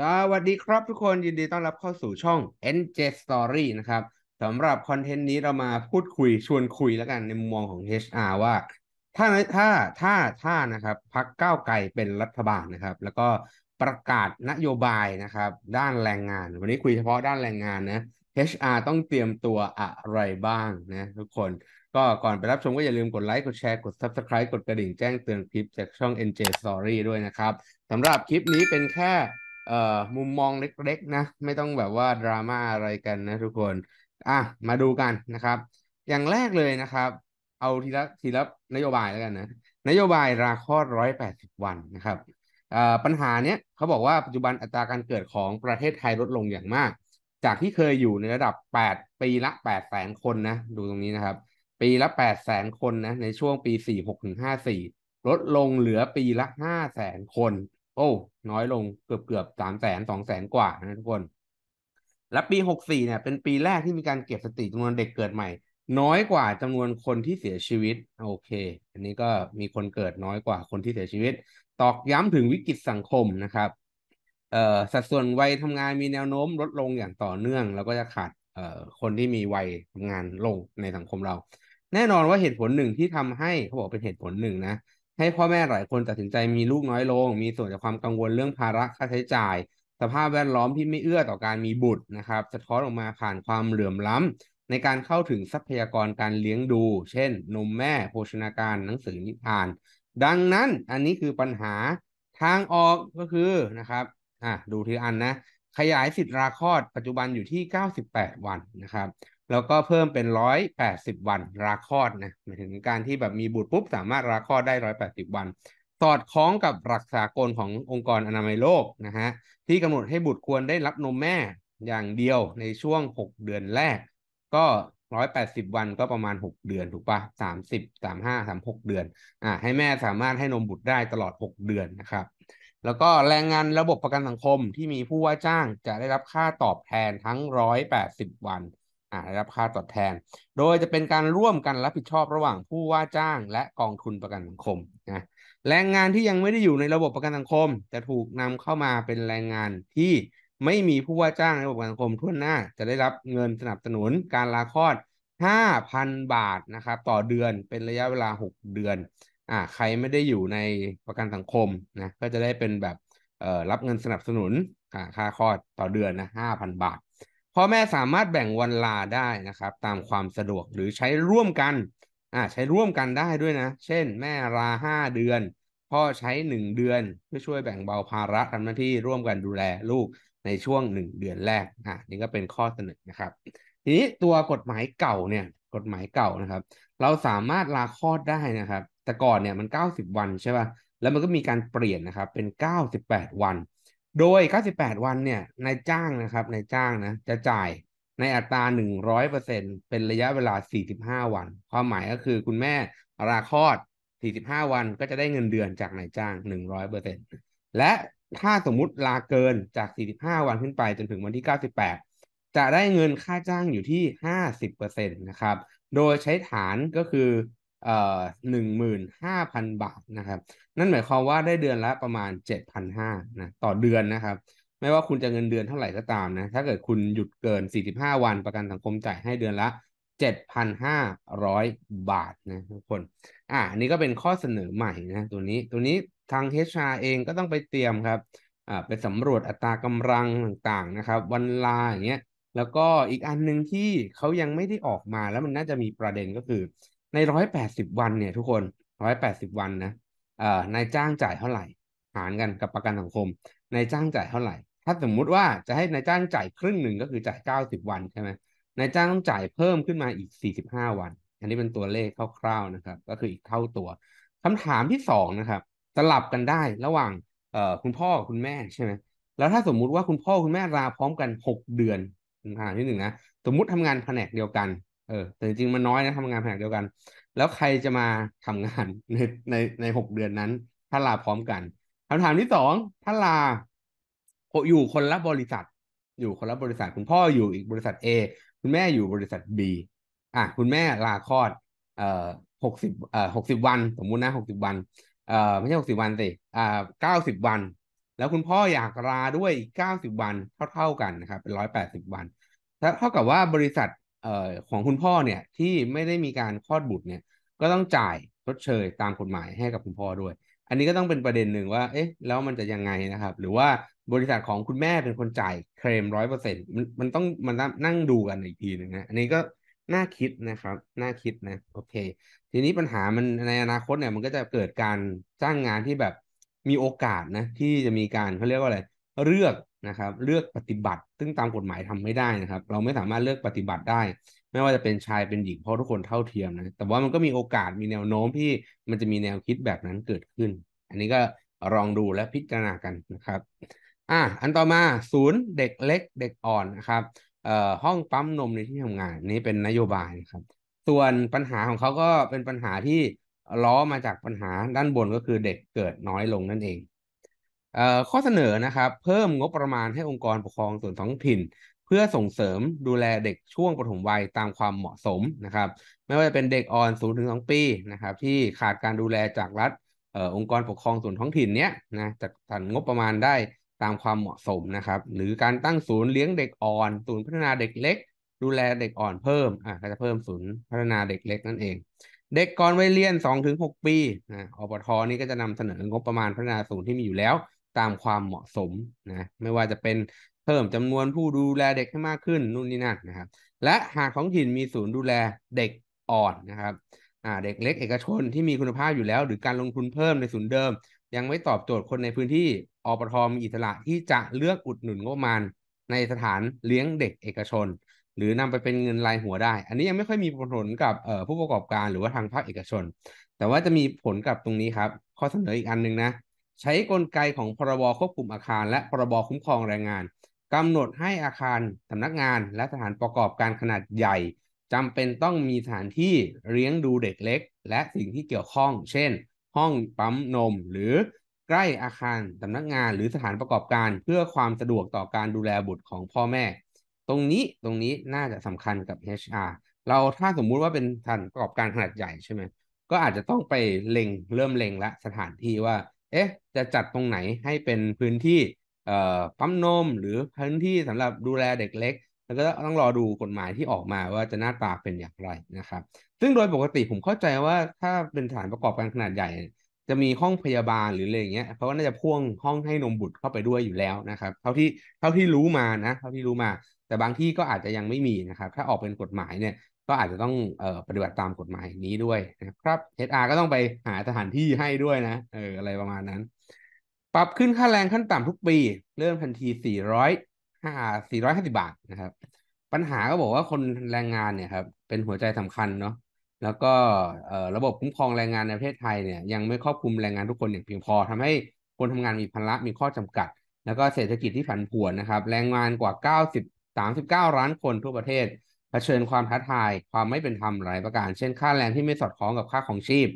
สวัสดีครับทุกคนยินดีต้อนรับเข้าสู่ช่อง NJ Story นะครับสำหรับคอนเทนต์นี้เรามาพูดคุยชวนคุยแล้วกันในมุมมองของ HR ว่า ถ้า ถ้า ถ้า ถ้านะครับพักก้าวไกลเป็นรัฐบาลนะครับแล้วก็ประกาศนโยบายนะครับด้านแรงงาน วันนี้คุยเฉพาะด้านแรงงานนะ HR ต้องเตรียมตัวอะไรบ้างนะทุกคน ก็ก่อนไปรับชมก็อย่าลืมกดไลค์กดแชร์กด Subscribe กดกระดิ่งแจ้งเตือนคลิปจากช่อง NJ Story ด้วยนะครับสำหรับคลิปนี้เป็นแค่เอ่อมุมมองเล็กๆนะไม่ต้องแบบว่าดราม่าอะไรกันนะทุกคน อ่ะมาดูกันนะครับ อย่างแรกเลยนะครับ เอาทีละทีละนโยบายแล้วกันนะ นโยบายราคอดร้อยแปดสิบวันนะครับปัญหาเนี้ยเขาบอกว่าปัจจุบันอัตราการเกิดของประเทศไทยลดลงอย่างมาก จากที่เคยอยู่ในระดับ 8 ปีละ 8 แสนคนนะดูตรงนี้นะครับ ปีละ 8 แสนคนนะในช่วงปี 46-54 ลดลงเหลือปีละ 5 แสนคนโอ้ น้อยลง เกือบเกือบสามแสนสองแสนกว่านะทุกคน และปีหกสี่เนี่ยเป็นปีแรกที่มีการเก็บสถิติจำนวนเด็กเกิดใหม่ น้อยกว่าจำนวนคนที่เสียชีวิตโอเค อันนี้ก็มีคนเกิดน้อยกว่าคนที่เสียชีวิต ตอกย้ำถึงวิกฤตสังคมนะครับ เอ่อสัดส่วนวัยทำงานมีแนวโน้มลดลงอย่างต่อเนื่อง แล้วก็จะขาดเอ่อคนที่มีวัยทำงานลงในสังคมเรา แน่นอนว่าเหตุผลหนึ่งที่ทำให้เขาบอกเป็นเหตุผลหนึ่งนะให้พ่อแม่หลายคนตัดสินใจมีลูกน้อยลง มีส่วนจากความกังวลเรื่องภาระค่าใช้จ่าย สภาพแวดล้อมที่ไม่เอื้อต่อการมีบุตรนะครับสะท้อนออกมาผ่านความเหลื่อมล้ำ ในการเข้าถึงทรัพยากรการเลี้ยงดู เช่น นมแม่โภชนาการหนังสือนิทาน ดังนั้นอันนี้คือปัญหาทางออกก็คือนะครับอ่ะดูทีอันนะ ขยายสิทธิ์ราคอดปัจจุบันอยู่ที่98วันนะครับแล้วก็เพิ่มเป็นร้อยแปดสิบวัน ราคอดนะหมายถึงการที่แบบมีบุตรปุ๊บ สามารถราคอดได้ร้อยแปดสิบวันสอดคล้องกับหลักสากลขององค์กรอนามัยโลกนะฮะที่กำหนดให้บุตรควรได้รับนมแม่อย่างเดียวในช่วงหกเดือนแรกก็ร้อยแปดสิบวันก็ประมาณหกเดือนถูกปะสามสิบสามห้าสามหกเดือนอ่าให้แม่สามารถให้นมบุตรได้ตลอดหกเดือนนะครับแล้วก็แรงงานระบบประกันสังคมที่มีผู้ว่าจ้างจะได้รับค่าตอบแทนทั้งร้อยแปดสิบวันได้รับค่าตอบแทน โดยจะเป็นการร่วมกันรับผิดชอบระหว่างผู้ว่าจ้างและกองทุนประกันสังคมนะแรงงานที่ยังไม่ได้อยู่ในระบบประกันสังคม จะถูกนำเข้ามาเป็นแรงงานที่ไม่มีผู้ว่าจ้างในระบบประกันสังคมทั่วหน้าจะได้รับเงินสนับสนุนการลาคลอด 5,000 บาทนะครับต่อเดือนเป็นระยะเวลา 6 เดือนอ่าใครไม่ได้อยู่ในประกันสังคมนะก็จะได้เป็นแบบเอ่อรับเงินสนับสนุน ค่าคลอดต่อเดือนนะ5,000 บาทพ่อแม่สามารถแบ่งวันลาได้นะครับ ตามความสะดวกหรือใช้ร่วมกันอ่าใช้ร่วมกันได้ด้วยนะ เช่นแม่ลาห้าเดือน พ่อใช้หนึ่งเดือนเพื่อช่วยแบ่งเบาภาระทำหน้าที่ร่วมกันดูแลลูกในช่วงหนึ่งเดือนแรกอ่านี่ก็เป็นข้อเสนอนะครับทีนี้ตัวกฎหมายเก่าเนี่ยกฎหมายเก่านะครับ เราสามารถลาคลอดได้นะครับแต่ก่อนเนี่ยมัน 90 วันใช่ป่ะแล้วมันก็มีการเปลี่ยนนะครับเป็น 98 วันโดย 98 วัน เนี่ย นายจ้างนะครับ นายจ้างนะ จะจ่ายในอัตรา 100%เป็นระยะเวลา 45 วัน ความหมายก็คือคุณแม่ราคลอด 45 วันก็จะได้เงินเดือนจากนายจ้าง 100%และถ้าสมมุติลาเกินจาก 45 วันขึ้นไปจนถึงวันที่ 98 จะได้เงินค่าจ้างอยู่ที่ 50%นะครับ โดยใช้ฐานก็คือเอ่อหนึ่งหมื่นห้าพันบาทนะครับ นั่นหมายความว่าได้เดือนละประมาณเจ็ดพันห้านะ ต่อเดือนนะครับ ไม่ว่าคุณจะเงินเดือนเท่าไหร่ก็ตามนะ ถ้าเกิดคุณหยุดเกินสี่สิบห้าวันประกันสังคมจ่ายให้เดือนละเจ็ดพันห้าร้อยบาทนะทุกคน อ่านี่ก็เป็นข้อเสนอใหม่นะตัวนี้ ตัวนี้ทางเฮชาเองก็ต้องไปเตรียมครับ อ่าไปสำรวจอัตรากำลังต่างๆนะครับ วันลาอย่างเงี้ย แล้วก็อีกอันหนึ่งที่เขายังไม่ได้ออกมาแล้วมันน่าจะมีประเด็นก็คือในร้อยแปดสิบวันเนี่ยทุกคนร้อยแปดสิบวันนะเอ่อนายจ้างจ่ายเท่าไหร่ หารกันกับประกันสังคมนายจ้างจ่ายเท่าไหร่ ถ้าสมมุติว่าจะให้นายจ้างจ่ายครึ่งหนึ่งก็คือจ่ายเก้าสิบวันใช่ไหมนายจ้างต้องจ่ายเพิ่มขึ้นมาอีกสี่สิบห้าวัน อันนี้เป็นตัวเลขคร่าวๆนะครับ ก็คืออีกเท่าตัว คำถามที่สองนะครับ สลับกันได้ระหว่างเอ่อคุณพ่อคุณแม่ใช่ไหมแล้วถ้าสมมุติว่าคุณพ่อคุณแม่ลาพร้อมกันหกเดือนคำถามที่หนึ่งนะสมมุติทำงานแผนกเดียวกันเออแต่จริงมันน้อยนะทำงานแผนกเดียวกัน แล้วใครจะมาทำงานในในในหกเดือนนั้นถ้าลาพร้อมกัน คำถามที่สองถ้าลาอยู่คนละบริษัท อยู่คนละบริษัท คุณพ่ออยู่อีกบริษัท A คุณแม่อยู่บริษัท B อ่ะคุณแม่ลาคลอดเอ่อหกสิบเอ่อหกสิบวัน สมมุตินะหกสิบวันเอ่อไม่ใช่หกสิบวันสิอ่าเก้าสิบวัน แล้วคุณพ่ออยากลาด้วยอีกเก้าสิบวัน เท่าเท่ากันนะครับเป็นร้อยแปดสิบวันเท่ากับว่าบริษัทของคุณพ่อเนี่ยที่ไม่ได้มีการคลอดบุตรเนี่ยก็ต้องจ่ายชดเชยตามกฎหมายให้กับคุณพ่อด้วย อันนี้ก็ต้องเป็นประเด็นหนึ่งว่า เอ๊ะแล้วมันจะยังไงนะครับ หรือว่าบริษัทของคุณแม่เป็นคนจ่ายเคลมร้อยเปอร์เซ็นต์นมันต้องมันนั่งดูกันอีกทีหนึ่งนะอันนี้ก็น่าคิดนะครับน่าคิดนะโอเค ทีนี้ปัญหามันในอนาคตเนี่ยมันก็จะเกิดการจ้างงานที่แบบมีโอกาสนะที่จะมีการเขาเรียกว่าอะไรเลือกนะครับเลือกปฏิบัติ ซึ่งตามกฎหมายทำไม่ได้นะครับ เราไม่สามารถเลือกปฏิบัติได้ ไม่ว่าจะเป็นชายเป็นหญิงเพราะทุกคนเท่าเทียมนะ แต่ว่ามันก็มีโอกาสมีแนวโน้มที่ มันจะมีแนวคิดแบบนั้นเกิดขึ้น อันนี้ก็ลองดูและพิจารณากันนะครับ อ่ะ อันต่อมาศูนย์เด็กเล็กเด็กอ่อนนะครับเอ่อห้องปั๊มนมในที่ทำงาน นี้เป็นนโยบายนะครับ ส่วนปัญหาของเขาก็เป็นปัญหาที่ล้อมาจากปัญหาด้านบนก็คือเด็กเกิดน้อยลงนั่นเองข้อเสนอนะครับ เพิ่มงบประมาณให้องค์กรปกครองส่วนท้องถิ่น เพื่อส่งเสริมดูแลเด็กช่วงปฐมวัยตามความเหมาะสมนะครับ ไม่ว่าจะเป็นเด็กอ่อน0ูนถึงสปีนะครับที่ขาดการดูแลจากรัฐองค์กรปกครองส่วนท้องถิ่นเนี้ยนะจัดสรรงบประมาณได้ตามความเหมาะสมนะครับ หรือการตั้งศูนย์เลี้ยงเด็กอ่อนศูนย์พัฒนาเด็กเล็กดูแลเด็กอ่อนเพิ่มอ่ะก็จะเพิ่มศูนย์พัฒนาเด็กเล็กนั่นเอง เด็กก่อนวัยเรียน2-6 ปีนะอปทนี้ก็จะนำเสนองบประมาณพัฒนาศูนย์ที่มีอยู่แล้วตามความเหมาะสมนะไม่ว่าจะเป็นเพิ่มจำนวนผู้ดูแลเด็กให้มากขึ้นนู่นนี่นั่นนะครับและหากของถิ่นมีศูนย์ดูแลเด็กอ่อนนะครับเด็กเล็กเอกชนที่มีคุณภาพอยู่แล้ว หรือการลงทุนเพิ่มในศูนย์เดิม ยังไม่ตอบโจทย์คนในพื้นที่อปทมีอิสระที่จะเลือกอุดหนุนงบประมาณในสถานเลี้ยงเด็กเอกชน หรือนำไปเป็นเงินรายหัวได้ อันนี้ยังไม่ค่อยมีผลกับผู้ประกอบการหรือว่าทางภาคเอกชน แต่ว่าจะมีผลกับตรงนี้ครับข้อเสนออีกอันนึงนะใช้กลไกของพรบควบคุมอาคาร และพรบคุ้มครองแรงงาน กำหนดให้อาคาร สำนักงาน และสถานประกอบการขนาดใหญ่จำเป็นต้องมีสถานที่เลี้ยงดูเด็กเล็ก และสิ่งที่เกี่ยวข้อง เช่น ห้องปั๊มนม หรือ ใกล้อาคารสำนักงานหรือสถานประกอบการเพื่อความสะดวกต่อการดูแลบุตรของพ่อแม่ ตรงนี้ตรงนี้น่าจะสำคัญกับ HR เราถ้าสมมุติว่าเป็นสถานประกอบการขนาดใหญ่ใช่ไหมก็อาจจะต้องไปเล็งเริ่มเล็งละสถานที่ว่าเอ๊ะ จะจัดตรงไหนให้เป็นพื้นที่เอ่อปั๊มนมหรือพื้นที่สำหรับดูแลเด็กเล็ก แล้วก็ต้องรอดูกฎหมายที่ออกมาว่าจะหน้าตาเป็นอย่างไรนะครับ ซึ่งโดยปกติผมเข้าใจว่าถ้าเป็นสถานประกอบการขนาดใหญ่ จะมีห้องพยาบาลหรืออะไรอย่างเงี้ยเขาก็น่าจะพ่วงห้องให้นมบุตรเข้าไปด้วยอยู่แล้วนะครับเท่าที่เท่าที่รู้มานะเท่าที่รู้มา แต่บางที่ก็อาจจะยังไม่มีนะครับถ้าออกเป็นกฎหมายเนี่ยก็อาจจะต้องเอ่อปฏิบัติตามกฎหมายนี้ด้วยนะครับ HR ก็ต้องไปหาสถานที่ให้ด้วยนะเอออะไรประมาณนั้น ปรับขึ้นค่าแรงขั้นต่ำทุกปี เริ่มทันที400 450บาทนะครับ ปัญหาก็บอกว่าคนแรงงานเนี่ยครับ เป็นหัวใจสำคัญเนาะแล้วก็ระบบคุ้มครองแรงงานในประเทศไทยเนี่ยยังไม่ครอบคลุมแรงงานทุกคนอย่างเพียงพอทำให้คนทำงานมีภาระมีข้อจำกัด แล้วก็เศรษฐกิจที่ผันผวนนะครับ แรงงานกว่า90 39ล้านคนทั่วประเทศผชิญความท้าทายความไม่เป็นธรรมหลายประการ เช่น ค่าแรงที่ไม่สอดคล้องกับค่าของชีพ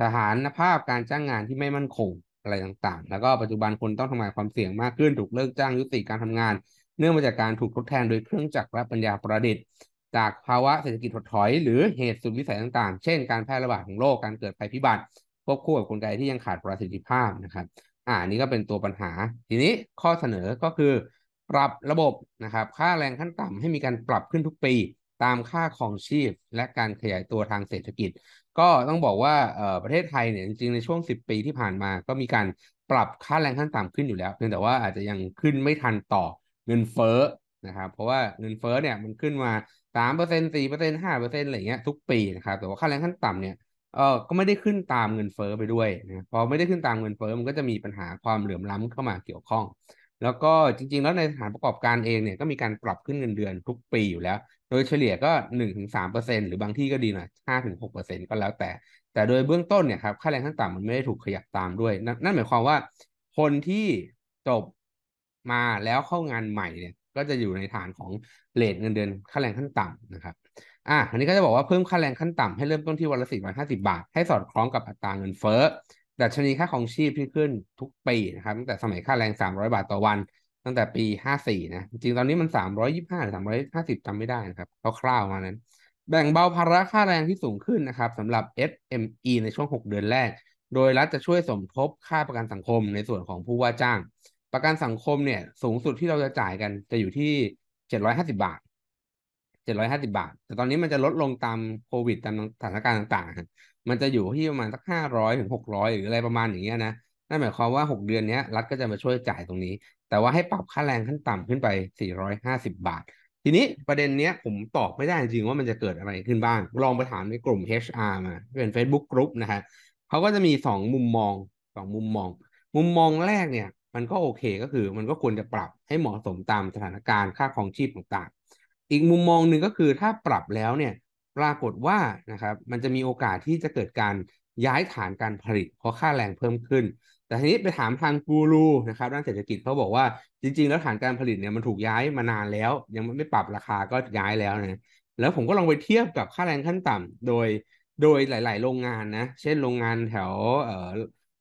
ทหานภาพการจ้างงานที่ไม่มั่นคง อะไรต่างๆ แล้วก็ปัจจุบันคนต้องทำงานความเสี่ยงมากขึ้น ถูกเลิกจ้างยุติการทำงาน เนื่องมาจากการถูกทดแทนโดยเครื่องจักรและปัญญาประดิษฐ์ จากภาวะเศรษฐกิจถดถอยหรือเหตุสุดวิสัยต่าง ๆ เช่น การแพร่ระบาดของโรค การเกิดภัยพิบัติ ควบคู่กับกลไกที่ยังขาดประสิทธิภาพนะครับ อ่า นี่ก็เป็นตัวปัญหา ทีนี้ข้อเสนอก็คือ ปรับระบบนะครับ ค่าแรงขั้นต่ำ ให้มีการปรับขึ้นทุกปีตามค่าของชีพและการขยายตัวทางเศรษฐกิจ ก็ต้องบอกว่าประเทศไทยเนี่ยจริง ๆ ในช่วง 10 ปีที่ผ่านมา ก็มีการปรับค่าแรงขั้นต่ำขึ้นอยู่แล้วเพียงแต่ว่าอาจจะยังขึ้นไม่ทันต่อเงินเฟ้อนะครับเพราะว่าเงินเฟ้อเนี่ยมันขึ้นมาสามเปอร์เซ็นสี่เปอร์เซ็นห้าเปอร์เซ็นอะไรเงี้ยทุกปีนะครับแต่ว่าค่าแรงขั้นต่ำเนี่ยเออก็ไม่ได้ขึ้นตามเงินเฟ้อไปด้วยนะพอไม่ได้ขึ้นตามเงินเฟ้อมันก็จะมีปัญหาความเหลื่อมล้ำเข้ามาเกี่ยวข้อง แล้วก็จริง ๆแล้วในสถานประกอบการเองเนี่ยก็มีการปรับขึ้นเงินเดือนทุกปีอยู่แล้วโดยเฉลี่ยก็หนึ่งถึงสามเปอร์เซ็นหรือบางที่ก็ดีหน่อยห้าถึงหกเปอร์เซ็นก็แล้วแต่ แต่โดยเบื้องต้นเนี่ยครับค่าแรงขั้นต่ำมันไม่ได้ถูกขยับตามด้วย นั่นหมายความว่าคนที่จบมาแล้วเข้างานใหม่เนี่ย ก็จะอยู่ในฐานของเลทเงินเดือนค่าแรงขั้นต่ำนะครับอ่ะอันนี้ก็จะบอกว่าเพิ่มค่าแรงขั้นต่ำให้เริ่มต้นที่วันละสี่ร้อยห้าสิบาท ให้สอดคล้องกับอัตราเงินเฟ้อดัชนีค่าของชีพที่ขึ้นทุกปีนะครับตั้งแต่สมัยค่าแรงสาม้อยบาทต่อวันตั้งแต่ปีห้าสี่นะ จริงตอนนี้มันสามร้อยยี่ห้าสามร้อยห้าสิบจำไม่ได้นะครับเาคร่าวมานั้น แบ่งเบาภาระค่าแรงที่สูงขึ้นนะครับสำหรับ SME ในช่วงหกเดือนแรก โดยรัฐจะช่วยสมทบค่าประกันสังคมในส่วนของผู้ว่าจ้าง ประกันสังคมเนี่ย สูงสุดที่เราจะจ่ายกันจะอยู่ที่เจ็ดร้อยห้าสิบาท เจ็ดร้อยห้าสิบาท แต่ตอนนี้มันจะลดลงตามโควิดตามสถานการณ์ต่างๆ มันจะอยู่ที่ประมาณสักห้าร้อยถึงหกร้อยหรืออะไรประมาณอย่างเงี้ยนะ นั่นหมายความว่าหกเดือนนี้รัฐก็จะมาช่วยจ่ายตรงนี้แต่ว่าให้ปรับค่าแรงขั้นต่ำขึ้นไป 450 บาท ทีนี้ประเด็นเนี้ยผมตอบไม่ได้จริงว่ามันจะเกิดอะไรขึ้นบ้าง ลองไปถามในกลุ่ม HR มาเป็น Facebook Group นะฮะเขาก็จะมี 2 มุมมอง2มุมมอง มุมมองแรกเนี่ย มันก็โอเคก็คือมันก็ควรจะปรับให้เหมาะสมตามสถานการณ์ค่าของชีพต่างๆ อีกมุมมองหนึ่งก็คือถ้าปรับแล้วเนี่ยปรากฏว่านะครับมันจะมีโอกาสที่จะเกิดการย้ายฐานการผลิต เพราะค่าแรงเพิ่มขึ้นแต่ทีนี้ไปถามทางกูรูนะครับด้านเศรษฐกิจเขาบอกว่าจริง ๆ แล้วฐานการผลิตเนี่ยมันถูกย้ายมานานแล้ว ยังไม่ปรับราคาก็ย้ายแล้วนะแล้วผมก็ลองไปเทียบกับค่าแรงขั้นต่ำโดย โดยหลายๆโรงงานนะ เช่นโรงงานแถวเออ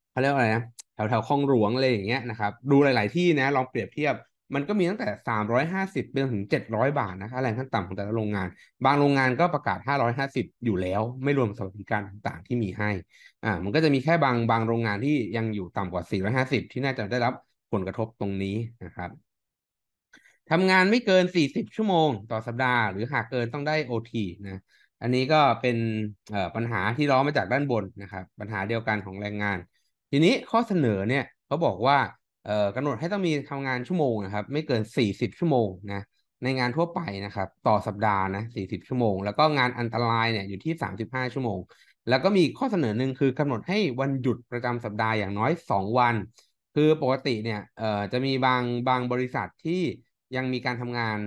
เขาเรียกอะไรนะแถวแถวคลองหลวงอะไรอย่างเงี้ยนะครับดูหลายๆที่นะลองเปรียบเทียบมันก็มีตั้งแต่ 350 เป็นถึง 700 บาทนะคะ แรงขั้นต่ำของแต่ละโรงงาน บางโรงงานก็ประกาศ 550 อยู่แล้ว ไม่รวมสวัสดิการต่างๆที่มีให้ อ่า มันก็จะมีแค่บางบางโรงงานที่ยังอยู่ต่ำกว่า 450 ที่น่าจะได้รับผลกระทบตรงนี้นะครับทำงานไม่เกิน 40 ชั่วโมงต่อสัปดาห์หรือหากเกินต้องได้ OT นะ อันนี้ก็เป็นปัญหาที่ร้องมาจากด้านบนนะครับ ปัญหาเดียวกันของแรงงาน ทีนี้ข้อเสนอเนี่ยเขาบอกว่าเอ่อกำหนดให้ต้องมีทำงานชั่วโมงนะครับไม่เกินสี่สิบชั่วโมงนะในงานทั่วไปนะครับต่อสัปดาห์นะสี่สิบชั่วโมงแล้วก็งานอันตรายเนี่ยอยู่ที่สามสิบห้าชั่วโมงแล้วก็มีข้อเสนอหนึ่งคือกำหนดให้วันหยุดประจำสัปดาห์อย่างน้อยสองวัน คือปกติเนี่ยเอ่อจะมีบางบางบริษัทที่ยังมีการทำงาน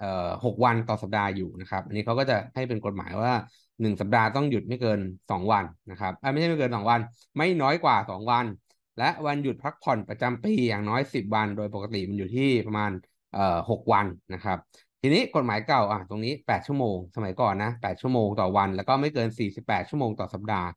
เอ่อหกวันต่อสัปดาห์อยู่นะครับอันนี้เขาก็จะให้เป็นกฎหมายว่าหนึ่งสัปดาห์ต้องหยุดไม่เกินสองวันนะครับไม่ใช่ไม่เกินสองวันไม่น้อยกว่าสองวันและวันหยุดพักผ่อนประจำปีอย่างน้อย 10 วันโดยปกติมันอยู่ที่ประมาณเอ่อหกวันนะครับทีนี้กฎหมายเก่าอ่ะตรงนี้8ชั่วโมงสมัยก่อนนะ8ชั่วโมงต่อวันแล้วก็ไม่เกิน48ชั่วโมงต่อสัปดาห์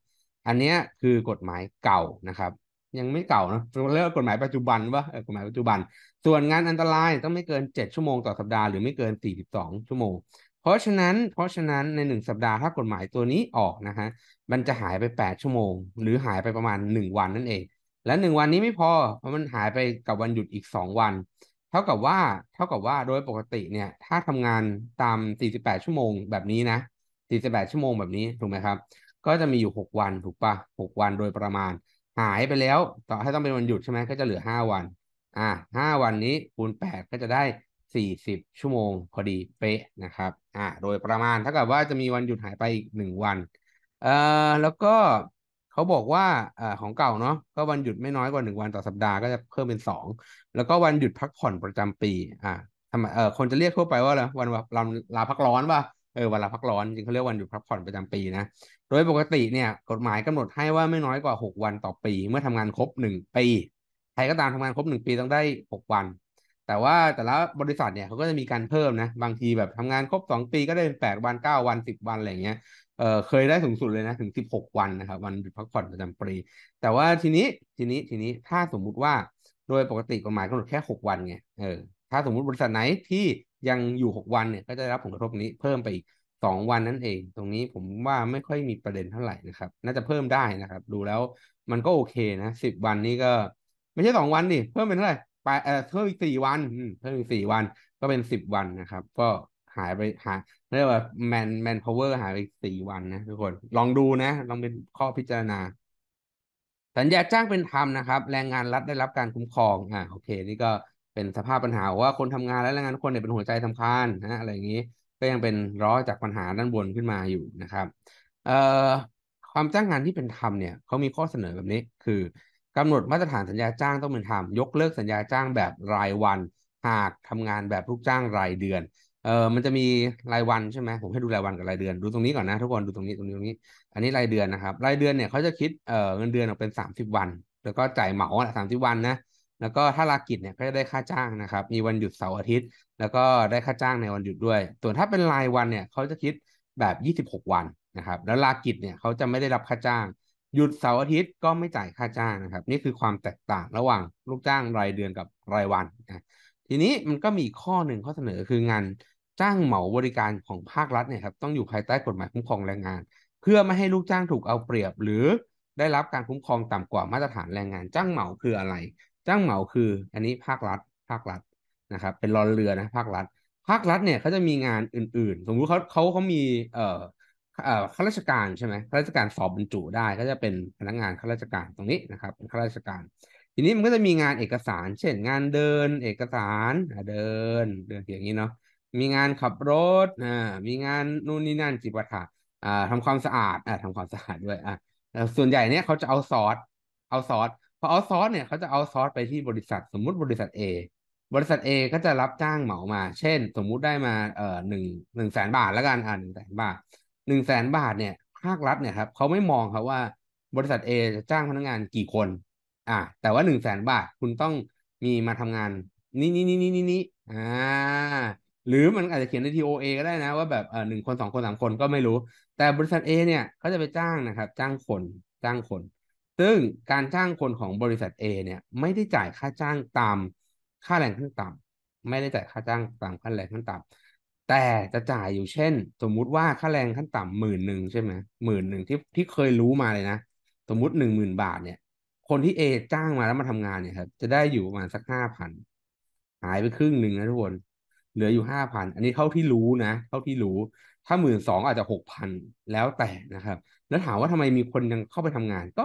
อันนี้คือกฎหมายเก่านะครับยังไม่เก่านะเรียก่กฎหมายปัจจุบันวะกฎหมายปัจจุบัน ส่วนงานอันตรายต้องไม่เกิน 7 ชั่วโมงต่อสัปดาห์หรือไม่เกิน 42 ชั่วโมง เพราะฉะนั้นเพราะฉะนั้นในหนึ่งสัปดาห์ถ้ากฎหมายตัวนี้ออกนะฮะมันจะหายไป8ชั่วโมงหรือหายไปประมาณ 1 วันนั่นเองและหนึ่งวันนี้ไม่พอเพราะมันหายไปกับวันหยุดอีกสองวัน เท่ากับว่าเท่ากับว่าโดยปกติเนี่ยถ้าทำงานตามสสี่ิบแปดชั่วโมงแบบนี้นะสสี่ิบแปดชั่วโมงแบบนี้ถูกไหมครับ ก็จะมีอยู่หกวันถูกปะหกวันโดยประมาณ หายไปแล้ว ต่อให้ต้องเป็นวันหยุดใช่ไหมก็จะเหลือห้าวัน อ่าห้าวันนี้คูณแปดก็จะได้สสี่ิบชั่วโมง พอดีเป๊ะนะครับ อ่า โดยประมาณเท่ากับว่าจะมีวันหยุดหายไปอีกหนึ่งวัน เอ่อแล้วก็เขาบอกว่าอของเก่าเนาะ ก็วันหยุดไม่น้อยกว่าหนึ่งวันต่อสัปดาห์ ก็จะเพิ่มเป็นสองแล้วก็วันหยุดพักผ่อน ประจำปี อ่าทำไมเออคนจะเรียกทั่วไปว่าอะไร วันลาลาพักร้อนป่ะ เออ วันลาพักร้อน จริงเขาเรียกวันหยุดพักผ่อนประจำปีนะ โดยปกติเนี่ย กฎหมายกำหนดให้ว่าไม่น้อยกว่าหกวันต่อปี เมื่อทำงานครบหนึ่งปีใครก็ตามทำงานครบหนึ่งปีต้องได้หกวัน แต่ว่าแต่ละบริษัทเนี่ยเขาก็จะมีการเพิ่มนะ บางทีแบบทำงานครบสองปีก็ได้แปดวันเก้าวันสิบวัน อะไรเงี้ยเเคยได้สูงสุดเลยนะถึงสิบหกวันนะครับวันพักผ่อนประจำปีแต่ว่าทีนี้ทีนี้ทีนี้ถ้าสมมุติว่าโดยปกติกฎหมายกำหนดแค่หกวันไงเออถ้าสมมุติบริษัทไหนที่ยังอยู่หกวันเนี่ยก็จะได้รับผลกระทบนี้ เพิ่มไปอีกสองวันนั่นเอง ตรงนี้ผมว่าไม่ค่อยมีประเด็นเท่าไหร่นะครับ น่าจะเพิ่มได้นะครับ ดูแล้วมันก็โอเคนะสิบวันนี้ก็ไม่ใช่สองวันดิเพิ่มเป็นเท่าไหร่ไปเออเพิ่มอีกสี่วันเพิ่มอีกสี่วันก็เป็นสิบวันนะครับ ก็หายไปหายเรียกว่าแมนแมนพาวเวอร์ หายไปสี่วันนะทุกคนลองดูนะลองเป็นข้อพิจารณา สัญญาจ้างเป็นธรรมนะครับ แรงงานรัฐได้รับการคุ้มครองอ่าโอเค นี่ก็เป็นสภาพปัญหาว่าคนทำงานและแรงงานทุกคนเนี่ยเป็นหัวใจสาคัญนะอะไรอย่างนี้ ก็ยังเป็นร้อจากปัญหาด้านบนขึ้นมาอยู่นะครับ เอ่อความจ้างงานที่เป็นธรรมเนี่ยเขามีข้อเสนอแบบนี้ คือ กำหนดมาตรฐานสัญญาจ้างต้องเป็นธรรมยกเลิกสัญญาจ้างแบบรายวัน หากทำงานแบบลูกจ้างรายเดือนเออมันจะมีรายวันใช่ไหม ผมให้ดูรายวันกับรายเดือน ดูตรงนี้ก่อนนะทุกคน ดูตรงนี้ตรงนี้ตรงนี้ อันนี้รายเดือนนะครับ รายเดือนเนี่ยเขาจะคิดเออเงินเดือนออกเป็นสามสิบวัน แล้วก็จ่ายเหมาสามสิบวันนะ แล้วก็ถ้าลากิจเนี่ยก็จะได้ค่าจ้างนะครับ มีวันหยุดเสาร์อาทิตย์ แล้วก็ได้ค่าจ้างในวันหยุดด้วย ส่วนถ้าเป็นรายวันเนี่ยเขาจะคิดแบบยี่สิบหกวันนะครับ แล้วลากิจเนี่ยเขาจะไม่ได้รับค่าจ้าง หยุดเสาร์อาทิตย์ก็ไม่จ่ายค่าจ้างนะครับ นี่คือความแตกต่างระหว่างลูกจ้างรายเดือนกับรายวันนะทีนี้มันก็มีข้อหนึ่งข้อเสนอคืองานจ้างเหมาบริการของภาครัฐเนี่ยครับต้องอยู่ภายใต้กฎหมายคุ้มครองแรงงาน เพื่อไม่ให้ลูกจ้างถูกเอาเปรียบ หรือ ได้รับการคุ้มครองต่ำกว่ามาตรฐานแรงงาน จ้าง เหมาคืออะไร จ้างเหมาคือ อันนี้ภาครัฐ ภาครัฐนะครับ เป็นรอนเรือนะภาครัฐ ภาครัฐเนี่ยเขาจะมีงานอื่นๆ สมมุติเขาเขาเขามีเอ่อเอ่อข้าราชการใช่ไหมข้าราชการสอบบรรจุได้ ก็จะเป็นพนักงานข้าราชการตรงนี้นะครับเป็นข้าราชการ ทีนี้มันก็จะมีงานเอกสารเช่นงานเดิน เอกสารเดินเดินอย่างนี้เนาะมีงานขับรถ อ่า มีงานนู่นนี่นั่นจิปาถะอ่าทำความสะอาด อ่าทำความสะอาดด้วย อ่าส่วนใหญ่เนี่ยเขาจะเอาซอสเอาซอสพอเอาซอสเนี่ยเขาจะเอาซอสไปที่บริษัท สมมุติบริษัท A บริษัท A ก็จะรับจ้างเหมามา เช่น สมมุติได้มา เอ่อหนึ่ง หนึ่งแสนบาทแล้วกัน อ่าหนึ่งแสนบาทหนึ่งแสนบาทเนี่ยภาครัฐเนี่ยครับเขาไม่มองครับว่าบริษัท A จะจ้างพนักงงานกี่คน อ่า แต่ว่าหนึ่งแสนบาทคุณต้องมีมาทำงาน นี่นี่นี่นี่นี่อ่าหรือมันอาจจะเขียนใน TOA ก็ได้นะ ว่าแบบเออหนึ่งคนสองคนสามคนก็ไม่รู้ แต่บริษัท A เนี่ยเขาจะไปจ้างนะครับ จ้างคนจ้างคน ซึ่งการจ้างคนของบริษัท A เนี่ยไม่ได้จ่ายค่าจ้างตาม ค่าแรงขั้นต่ำไม่ได้จ่ายค่าจ้างตามค่าแรงขั้นต่ำแต่จะจ่ายอยู่เช่นสมมุติว่าค่าแรงขั้นต่ำหมื่นหนึ่งใช่ไหมหมื่นหนึ่งที่ที่เคยรู้มาเลยนะ สมมุติหนึ่งหมื่นบาทเนี่ยคนที่ A จ้างมาแล้วมาทำงานเนี่ยครับจะได้อยู่ประมาณสักห้าพันหายไปครึ่งหนึ่งนะทุกคนเหลืออยู่ห้าพัน อันนี้เท่าที่รู้นะ เท่าที่รู้ ถ้าหมื่นสองอาจจะหกพันแล้วแต่นะครับ แล้วถามว่าทำไมมีคนยังเข้าไปทำงาน ก็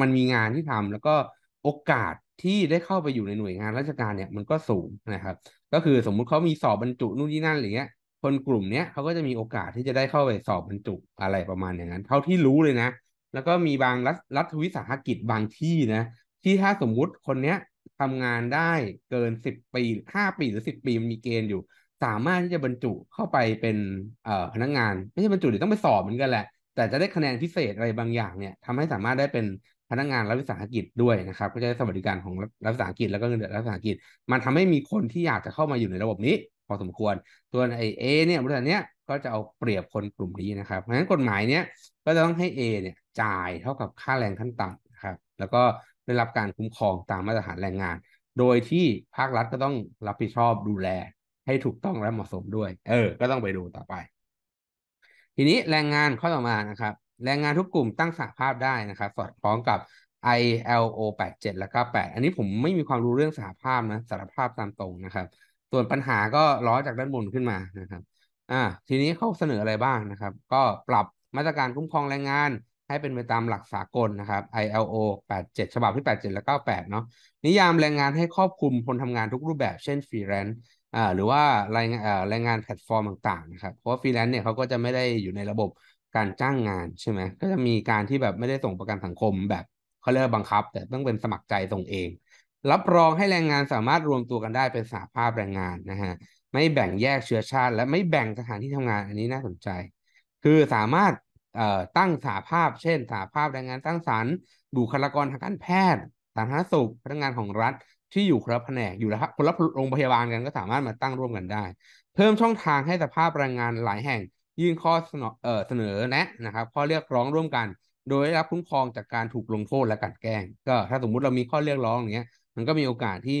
มันมีงานที่ทำ แล้วก็โอกาสที่ได้เข้าไปอยู่ในหน่วยงานราชการเนี่ยมันก็สูงนะครับ ก็คือสมมุติเขามีสอบบรรจุนู่นนี่นั่นอะไรเงี้ย คนกลุ่มเนี้ยเขาก็จะมีโอกาสที่จะได้เข้าไปสอบบรรจุอะไรประมาณอย่างนั้น เท่าที่รู้เลยนะ แล้วก็มีบางรัฐรัฐวิสาหกิจบางที่นะ ที่ถ้าสมมุติคนเนี้ยทำงานได้เกินสิบปีห้าปี หรือสิบปี มันมีเกณฑ์อยู่ สามารถที่จะบรรจุเข้าไปเป็นเอ่อพนักงงาน ไม่ใช่บรรจุหรือต้องไปสอบเหมือนกันแหละ แต่จะได้คะแนนพิเศษอะไรบางอย่างเนี่ยทำให้สามารถได้เป็นพนักงานรัฐวิสาหกิจด้วยนะครับ ก็จะได้สวัสดิการของรัฐวิสาหกิจแล้วก็เงินเดือนรัฐวิสาหกิจ มันทำให้มีคนที่อยากจะเข้ามาอยู่ในระบบนี้ พอสมควรตัวนไอเอเนี่ยบริษัทเนี้ยก็จะเอาเปรียบคนกลุ่มนี้นะครับเพราะฉะนั้นกฎหมายเนี้ยก็จะต้องให้ A เนี่ยจ่ายเท่ากับค่าแรงขั้นต่ำนะครับแล้วก็ได้รับการคุ้มครองตามมาตรฐานแรงงาน โดยที่ภาครัฐก็ต้องรับผิดชอบดูแล ให้ถูกต้องและเหมาะสมด้วย เออ ก็ต้องไปดูต่อไป ทีนี้แรงงานข้อต่อมานะครับ แรงงานทุกกลุ่มตั้งสหภาพได้นะครับ สอดคล้องกับ ILO 87 และ 98 อันนี้ผมไม่มีความรู้เรื่องสหภาพนะสารภาพตามตรงนะครับ ส่วนปัญหาก็ล้อจากด้านบนขึ้นมานะครับ อ่า ทีนี้เขาเสนออะไรบ้างนะครับ ก็ปรับมาตรการคุ้มครองแรงงานให้เป็นไปตามหลักสากลนะครับ ILO 87 ฉบับที่ 87 และ 98 เนาะนิยามแรงงานให้ครอบคลุมคนทำงานทุกรูปแบบ เช่นฟรีแลนซ์อ่าหรือว่าแรงอ่าแรงงานแพลตฟอร์มต่างๆ นะครับ เพราะฟรีแลนซ์เนี่ยเขาก็จะไม่ได้อยู่ในระบบการจ้างงานใช่ไหมก็จะมีการที่แบบไม่ได้ส่งประกันสังคมแบบเขาเรียกบังคับ แต่ต้องเป็นสมัครใจส่งเอง รับรองให้แรงงานสามารถรวมตัวกันได้เป็นสหภาพแรงงานนะฮะไม่แบ่งแยกเชื้อชาติ และไม่แบ่งสถานที่ทำงานอันนี้น่าสนใจ คือสามารถตั้งสาภาพ เช่น สาภาพแรงงานสร้างสรรค์บุคลากรทางการแพทย์สาธารณสุข พนักงานของรัฐ ที่อยู่ครับแผนกอยู่แล้วคนละโรงพยาบาลกันก็สามารถมาตั้งร่วมกันได้ เพิ่มช่องทางให้สภาพแรงงานหลายแห่งยื่นข้อเสนอแนะนะครับข้อเรียกร้องร่วมกัน โดยรับคุ้มครองจากการถูกลงโทษและการแกล้งก็ถ้าสมมุติเรามีข้อเรียกร้องอย่างเงี้ยมันก็มีโอกาสที่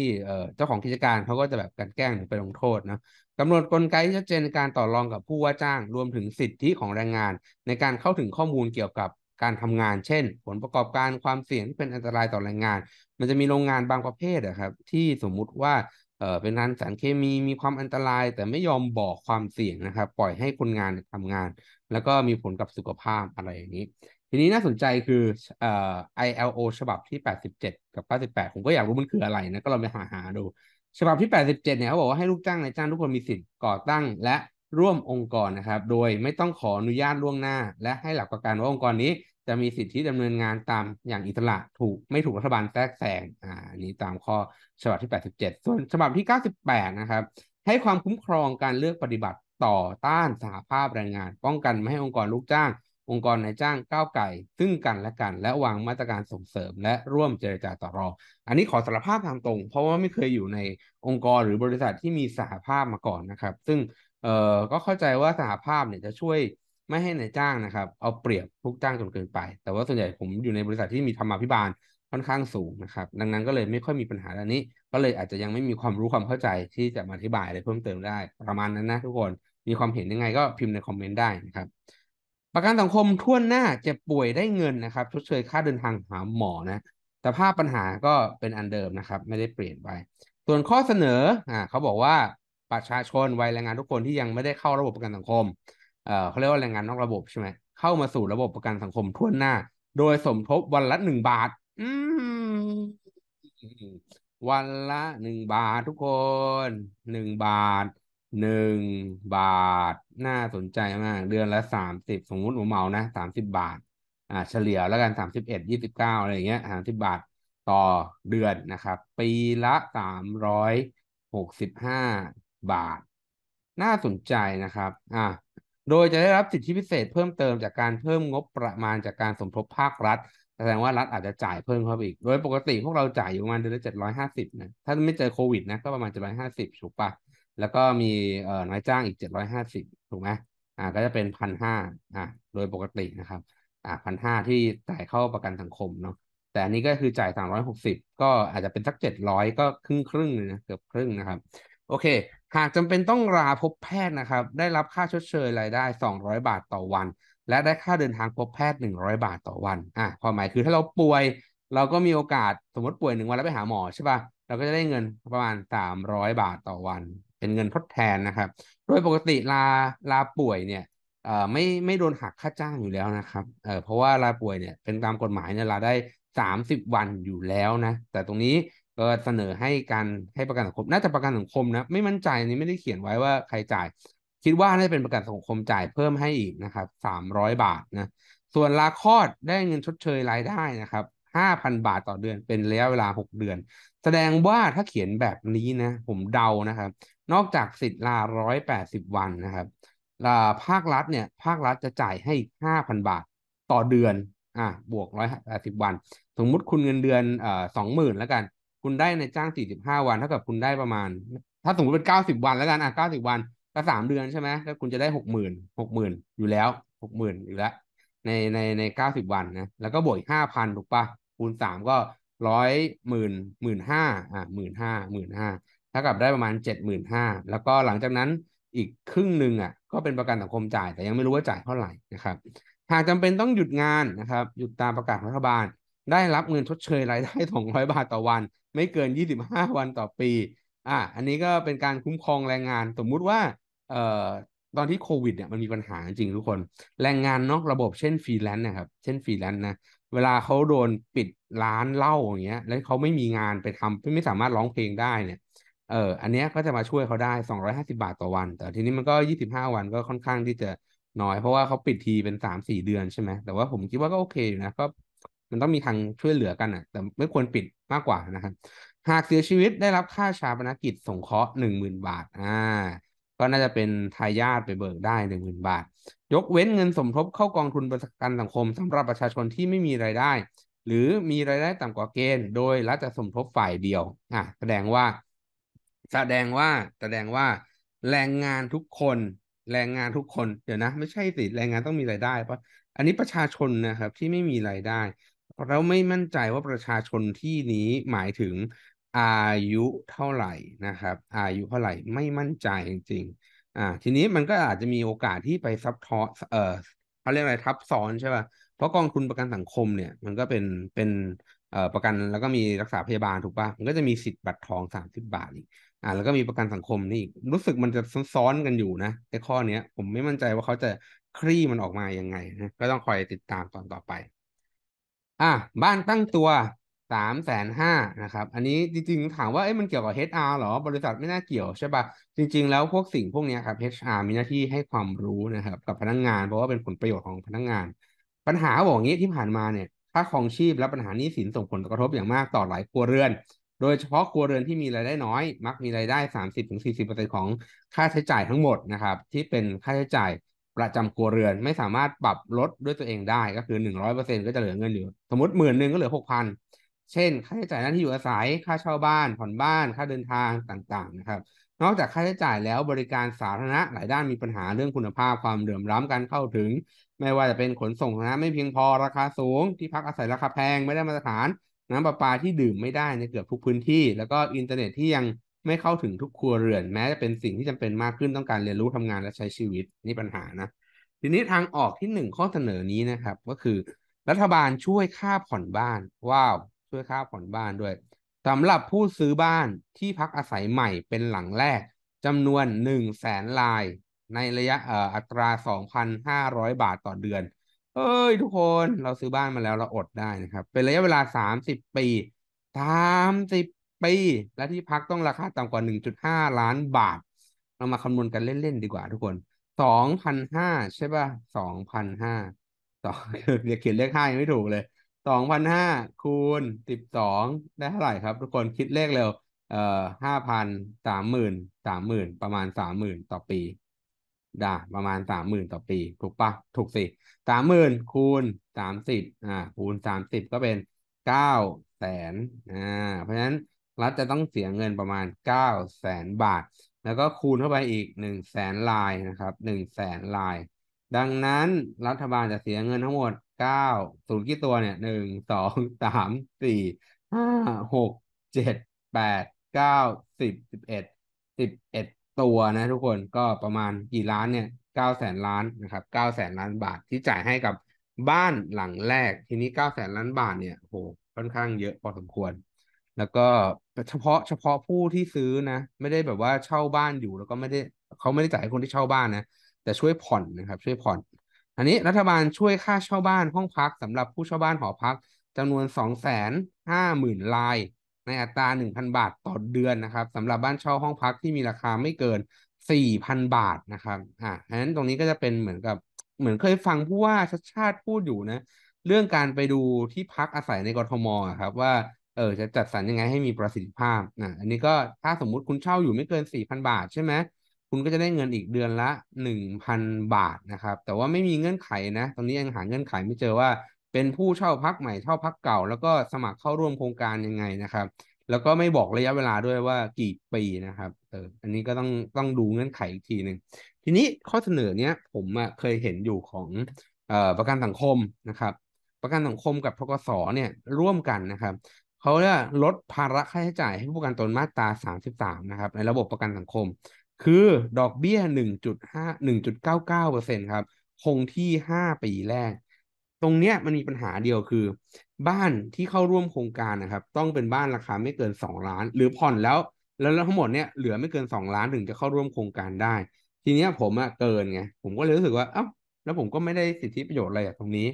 เจ้าของกิจการเขาก็จะแบบกันแกล้งหรือไปลงโทษนะกำหนดกลไกที่ชัดเจนในการต่อรองกับผู้ว่าจ้างรวมถึงสิทธิของแรงงาน ในการเข้าถึงข้อมูลเกี่ยวกับการทำงาน เช่นผลประกอบการความเสี่ยงที่เป็นอันตรายต่อแรงงาน มันจะมีโรงงานบางประเภทอะครับที่สมมุติว่าเเป็นงานสารเคมี มีความอันตราย แต่ไม่ยอมบอกความเสี่ยงนะครับปล่อยให้คนงานทำงาน แล้วก็มีผลกับสุขภาพอะไรอย่างนี้ทีนี้น่าสนใจคือเอ่อ ILO ฉบับที่ 87 กับ 98ผมก็อยากรู้มันคืออะไรนะก็เราไปหาหาดู ฉบับที่ 87 เนี่ยเขาบอกว่าให้ลูกจ้างในจ้างทุกคนมีสิทธิ์ก่อตั้งและร่วมองค์กรนะครับ โดยไม่ต้องขออนุญาตล่วงหน้าและให้หลักประกันว่าองค์กรนี้จะมีสิทธิดำเนินงานตามอย่างอิสระถูก ไม่ถูกรัฐบาลแทรกแซงอ่านี้ตามข้อฉบับที่ 87 ส่วนฉบับที่ 98 นะครับให้ความคุ้มครองการเลือกปฏิบัติต่อต้านสหภาพแรงงาน ป้องกันไม่ให้องค์กรลูกจ้างองค์กรนายจ้างก้าวไก่ ซึ่งกันและกัน และวางมาตรการส่งเสริม และร่วมเจรจาต่อรองอันนี้ขอสารภาพทางตรงเพราะว่าไม่เคยอยู่ในองค์กรหรือบริษัทที่มีสหภาพมาก่อนนะครับ ซึ่งเอ่อก็เข้าใจว่าสหภาพเนี่ยจะช่วยไม่ให้ในายจ้างนะครับเอาเปรียบลูกจ้างจนเกินไป แต่ว่าส่วนใหญ่ผมอยู่ในบริษัทที่มีธรรมาภิบาลค่อนข้างสูงนะครับ ดังนั้นก็เลยไม่ค่อยมีปัญหาด้านนี้ ก็เลยอาจจะยังไม่มีความรู้ความเข้าใจที่จะมาอธิบายอะไรเพิ่มเติมได้ ประมาณนั้นนะทุกคนมีความเห็นยังไงก็พิมพ์ในคอมเมนต์ได้นะครับประกันสังคมทั่วหน้าเจ็บป่วยได้เงินนะครับชดเชยค่าเดินทางหาหมอนะ แต่ภาพปัญหาก็เป็นอันเดิมนะครับ ไม่ได้เปลี่ยนไป ส่วนข้อเสนออ่าเขาบอกว่าประชาชนวัยแรงงานทุกคนที่ยังไม่ได้เข้าระบบประกันสังคม เอ่อเขาเรียกว่าแรงงานนอกระบบใช่ไหมเข้ามาสู่ระบบประกันสังคมทั่วหน้า โดยสมทบวันละหนึ่งบาท อืมวันละหนึ่งบาท ทุกคนหนึ่งบาทหนึ่งบาท น่าสนใจมาก เดือนละสามสิบสมมุติหมูเมานะสามสิบบาท อ่า เฉลี่ยแล้วกันสามสิบเอ็ดยี่สิบเก้าอะไรอย่างเงี้ยสามสิบบาท ต่อเดือนนะครับปีละสามร้อยหกสิบห้าบาท น่าสนใจนะครับ อ่าโดยจะได้รับสิทธิพิเศษเพิ่มเติมจากการเพิ่มงบประมาณจากการสมทบภาครัฐแสดงว่ารัฐอาจจะจ่ายเพิ่มเข้าไปอีก โดยปกติพวกเราจ่ายอยู่ประมาณเดือนละเจ็ดร้อยห้าสิบนะถ้าไม่เจอโควิดนะก็ประมาณเจ็ดร้อยห้าสิบถูกปะแล้วก็มีเอ่อน้อยจ้างอีกเจ็ดร้อยห้าสิบถูกไหมอ่า ก็จะเป็นพันห้าอ่าโดยปกตินะครับ อ่าพันห้าที่จ่ายเข้าประกันสังคมเนาะ แต่อันนี้ก็คือจ่ายสามร้อยหกสิบก็อาจจะเป็นสักเจ็ดร้อยก็ครึ่งครึ่งเลยนะเกือบครึ่งนะครับ โอเค หากจำเป็นต้องลาพบแพทย์นะครับ ได้รับค่าชดเชยรายได้สองร้อยบาทต่อวัน และได้ค่าเดินทางพบแพทย์หนึ่งร้อยบาทต่อวัน อ่าความหมายคือถ้าเราป่วยเราก็มีโอกาสสมมติป่วยหนึ่งวันแล้วไปหาหมอใช่ปะ่ะ เราก็จะได้เงินประมาณสามร้อยบาทต่อวันเป็นเงินทดแทนนะครับ โดยปกติลาลาป่วยเนี่ยไม่ไม่โดนหักค่าจ้างอยู่แล้วนะครับเเพราะว่าลาป่วยเนี่ย เป็นตามกฎหมายเนี่ยลาได้สามสิบวันอยู่แล้วนะ แต่ตรงนี้ก็เสนอให้การให้ประกันสังคม น่าจะประกันสังคมนะไม่มั่นใจนี้ไม่ได้เขียนไว้ว่าใครจ่าย คิดว่าาจ้เป็นประกันสังคมจ่ายเพิ่มให้อีกนะครับสามร้อยบาทนะ ส่วนลาคลอดได้เงินชดเชยรายได้นะครับห้าพันบาทต่อเดือน เป็นระยะเวลาหกเดือน แสดงว่าถ้าเขียนแบบนี้นะ ผมเดานะครับนอกจากสิทธิ์ลาร้อยแปดสิบวันนะครับภาครัฐเนี่ย ภาครัฐจะจ่ายให้ห้าพันบาทต่อเดือนอ่ะบวกร้อยแปดสิบวัน สมมุติคุณเงินเดือนเอ่อสองหมื่นแล้วกัน คุณได้ในจ้างสี่สิบห้าวันเท่ากับคุณได้ประมาณ ถ้าสมมติเป็นเก้าสิบวันแล้วกันอ่ะเก้าสิบวัน ก็สามเดือนใช่ไหมแล้วคุณจะได้หกหมื่นหกหมื่นอยู่แล้วหกหมื่นอยู่แล้ว ในในในเก้าสิบวันนะ แล้วก็บวกห้าพันถูกปะ คูณสามก็ร้อยหมื่นหมื่นห้าอ่ะหมื่นห้า หมื่นห้าท่ากับได้ประมาณเจ็ดหมื่นห้าแล้วก็หลังจากนั้นอีกครึ่งหนึ่งอ่ะก็เป็นประกันสังคมจ่าย แต่ยังไม่รู้ว่าจ่ายเท่าไหร่นะครับ หากจำเป็นต้องหยุดงานนะครับ หยุดตามประกาศรัฐบาล ได้รับเงินทดเชยรายได้สองร้อยบาทต่อวัน ไม่เกินยี่สิบห้าวันต่อปี อ่ะอันนี้ก็เป็นการคุ้มครองแรงงาน สมมุติว่า เอ่อตอนที่โควิดเนี่ยมันมีปัญหาจริงทุกคนแรงงานนอกระบบเช่นฟรีแลนซ์นะครับเช่นฟรีแลนซ์นะเวลาเขาโดนปิดร้านเหล้าอย่างเงี้ยแล้วเขาไม่มีงานไปทำไม่สามารถร้องเพลงได้เนี่ยเอออันนี้ก็จะมาช่วยเขาได้ 250 บาทต่อวัน แต่ทีนี้มันก็ 25 วันก็ค่อนข้างที่จะน้อยเพราะว่าเขาปิดทีเป็นสามสี่เดือนใช่ไหม แต่ว่าผมคิดว่าก็โอเคอยู่นะ ก็มันต้องมีทางช่วยเหลือกันอ่ะ แต่ไม่ควรปิดมากกว่านะครับหากเสียชีวิตได้รับค่าชาปนกิจสงเคราะห์หนึ่งหมื่นบาท อ่า ก็น่าจะเป็นทายาทไปเบิกได้หนึ่งหมื่นบาท ยกเว้นเงินสมทบเข้ากองทุนประกันสังคม สำหรับประชาชนที่ไม่มีรายได้ หรือมีรายได้ต่ำกว่าเกณฑ์ โดยรัฐจะสมทบฝ่ายเดียว อ่ะ แสดงว่าแสดงว่าแสดงว่าแรงงานทุกคน แรงงานทุกคนเดี๋ยวนะ ไม่ใช่สิแรงงานต้องมีรายได้ปะอันนี้ประชาชนนะครับ ที่ไม่มีรายได้ เราไม่มั่นใจว่าประชาชนที่นี้หมายถึงอายุเท่าไหร่นะครับอายุเท่าไหร่ไม่มั่นใจจริงๆอ่าทีนี้มันก็อาจจะมีโอกาสที่ไปซับทอเออเขาเรียกอะไรทับซ้อนใช่ป่ะเพราะกองทุนประกันสังคมเนี่ยมันก็เป็นเป็นเอ่อประกันแล้วก็มีรักษาพยาบาลถูกป่ะมันก็จะมีสิทธิ์บัตรทองสามสิบบาทอีกอ่าแล้วก็มีประกันสังคมนี่อีกรู้สึกมันจะซ้อนๆกันอยู่นะไอ้ข้อเนี้ย ผมไม่มั่นใจว่าเขาจะคลี่มันออกมายังไงนะก็ต้องคอยติดตามตอนต่อไปอ่าบ้านตั้งตัวสามแสนห้านะครับ อันนี้จริง ๆ ถามว่าเอ้มันเกี่ยวกับ HR หรอ บริษัทไม่น่าเกี่ยวใช่ปะจริง ๆแล้วพวกสิ่งพวกนี้ครับ HR มีหน้าที่ให้ความรู้นะครับ กับพนักงงาน เพราะว่าเป็นผลประโยชน์ของพนักงงาน ปัญหาบอกงี้ที่ผ่านมาเนี่ยค่าครองชีพและปัญหานี้สินส่งผลกระทบอย่างมากต่อหลายครัวเรือนโดยเฉพาะครัวเรือนที่มีรายได้น้อยมักมีรายได้ 30-40%ของค่าใช้จ่ายทั้งหมดนะครับที่เป็นค่าใช้จ่ายประจำครัวเรือนไม่สามารถปรับลดด้วยตัวเองได้ก็คือ 100%ก็จะเหลือเงินอยู่ สมมติหมื่นหนึ่งก็เหลือ6,000เช่น ค่าใช้จ่ายด้าที่อยู่อาศัยค่าเช่าบ้าน ผ่อนบ้านค่าเดินทางต่างๆนะครับนอกจากค่าใช้จ่ายแล้วบริการสาธารณะหลายด้านมีปัญหาเรื่องคุณภาพความเดือมร้ำการเข้าถึง ไม่ว่าจะเป็นขนส่งสาธารณะไม่เพียงพอราคาสูงที่พักอาศัยราคาแพงไม่ได้มาตรฐานน้ำประปาที่ดื่มไม่ได้ในเกือบทุกพื้นที่ แล้วก็อินเทอร์เน็ตที่ยังไม่เข้าถึงทุกครัวเรือนแม้จะเป็นสิ่งที่จำเป็นมากขึ้นต้องการเรียนรู้ทำงานและใช้ชีวิตนี่ปัญหานะทีนี้ทางออกที่หนึ่งข้อเสนอนี้นะครับก็คือรัฐบาลช่วยค่าผ่อนบ้านว้าวช่วยค่าผ่อนบ้านด้วยสำหรับผู้ซื้อบ้านที่พักอาศัยใหม่เป็นหลังแรกจำนวน1นึ่งแสนลายในระยะอัตรา 2,500 บาทต่อเดือนเอ้ยทุกคนเราซื้อบ้านมาแล้วเราอดได้นะครับ เป็นระยะเวลาสามสิบปีสามสิบปี และที่พักต้องราคาต่ำกว่าหนึ่งจุดห้าล้านบาท เรามาคำนวณกันเล่นๆดีกว่าทุกคนสองพันห้าใช่ป่ะสองพันห้าสองเดี๋ยวเขียนเลขห้ายังไม่ถูกเลยสองพันห้าคูณสิบสองได้เท่าไหร่ครับ ทุกคนคิดเลขเร็วเอ่อห้าพันสามหมื่นสามหมื่นประมาณสามหมื่นต่อปีด่าประมาณสามหมื่นต่อปี ถูกปะถูกสิสามหมื่นคูณสามสิบอ่าคูณสามสิบก็เป็นเก้าแสนอ่าเพราะฉะนั้น รัฐจะต้องเสียเงินประมาณเก้าแสนบาท แล้วก็คูณเข้าไปอีกหนึ่งแสนลายนะครับหนึ่งแสนลายดังนั้นรัฐบาลจะเสียเงินทั้งหมดเก้าศูนย์กี่ตัวเนี่ยหนึ่งสองสามสี่ห้าหกเจ็ดแปดเก้าสิบสิบเอ็ดสิบเอ็ดตัวนะทุกคนก็ประมาณกี่ล้านเนี่ยเก้าแสนล้านนะครับเก้าแสนล้านบาทที่จ่ายให้กับบ้านหลังแรก ทีนี้เก้าแสนล้านบาทเนี่ยโหค่อนข้างเยอะพอสมควร แล้วก็เฉพาะเฉพาะผู้ที่ซื้อนะไม่ได้แบบว่าเช่าบ้านอยู่แล้วก็ไม่ได้เขาไม่ได้จ่ายให้คนที่เช่าบ้านนะแต่ช่วยผ่อนนะครับช่วยผ่อนอันนี้รัฐบาลช่วยค่าเช่าบ้านห้องพักสำหรับผู้เช่าบ้านหอพัก จำนวนสองแสนห้าหมื่นรายในอัตรา 1,000 บาทต่อเดือนนะครับสำหรับบ้านเช่าห้องพักที่มีราคาไม่เกิน 4,000 บาทนะครับอ่าฉะนั้นตรงนี้ก็จะเป็นเหมือนกับเหมือนเคยฟังผู้ว่าชาชาติพูดอยู่นะ เรื่องการไปดูที่พักอาศัยในกรทมครับ ว่าเออจะจัดสรรยังไงให้มีประสิทธิภาพนะอันนี้ก็ถ้าสมมุติคุณเช่าอยู่ไม่เกิน 4,000 บาทใช่ไหมคุณก็จะได้เงินอีกเดือนละ 1,000 บาทนะครับ แต่ว่าไม่มีเงื่อนไขนะ ตรงนี้ยังหาเงื่อนไขไม่เจอว่าเป็นผู้เช่าพักใหม่เช่าพักเก่าแล้วก็สมัครเข้าร่วมโครงการยังไงนะครับ แล้วก็ไม่บอกระยะเวลาด้วยว่ากี่ปีนะครับ เอออันนี้ก็ต้องต้องดูเงื่อนไขอีกทีหนึ่งทีนี้ข้อเสนอเนี้ยผมเคยเห็นอยู่ของออประกันสังคมนะครับ ประกันสังคมกับพกสเนี่ยร่วมกันนะครับเขาจะลดภาระค่าใช้จ่ายให้ผู้ประกันตนมาตรา 33 นะครับ ในระบบประกันสังคม คือดอกเบี้ย 1.5 1.99%ครับคงที่ 5 ปีแรกตรงเนี้ยมันมีปัญหาเดียวคือ บ้านที่เข้าร่วมโครงการนะครับ ต้องเป็นบ้านราคาไม่เกินสองล้าน หรือผ่อนแล้ว แล้วทั้งหมดเนี่ยเหลือไม่เกินสองล้านถึงจะเข้าร่วมโครงการได้ ทีเนี้ยผมอะเกินไงผมก็เลยรู้สึกว่า เอ้าแล้วผมก็ไม่ได้สิทธิประโยชน์อะไรตรงนี้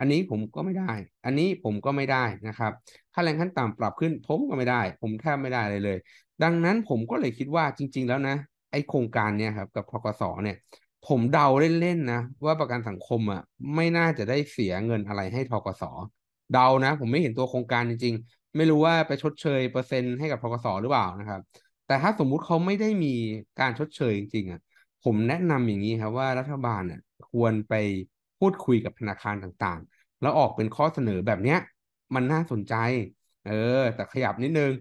อันนี้ผมก็ไม่ได้ อันนี้ผมก็ไม่ได้นะครับค่าแรงขั้นต่ำปรับขึ้นผมก็ไม่ได้ ผมแทบไม่ได้เลยเลย ดังนั้นผมก็เลยคิดว่าจริง ๆ แล้วนะ ไอโครงการเนี่ยครับกับพกสเนี่ยผมเดาเล่นๆนะ ว่าประกันสังคมอ่ะไม่น่าจะได้เสียเงินอะไรให้ทกสเดานะ ผมไม่เห็นตัวโครงการจริง ๆ ไม่รู้ว่าไปชดเชยเปอร์เซ็นต์ให้กับทกสหรือเปล่านะครับ แต่ถ้าสมมุติเขาไม่ได้มีการชดเชยจริง ๆอ่ะผมแนะนำอย่างนี้ครับว่ารัฐบาลเนี่ยควรไปพูดคุยกับธนาคารต่างๆ แล้วออกเป็นข้อเสนอแบบเนี้ยมันน่าสนใจ เออแต่ขยับนิดนึง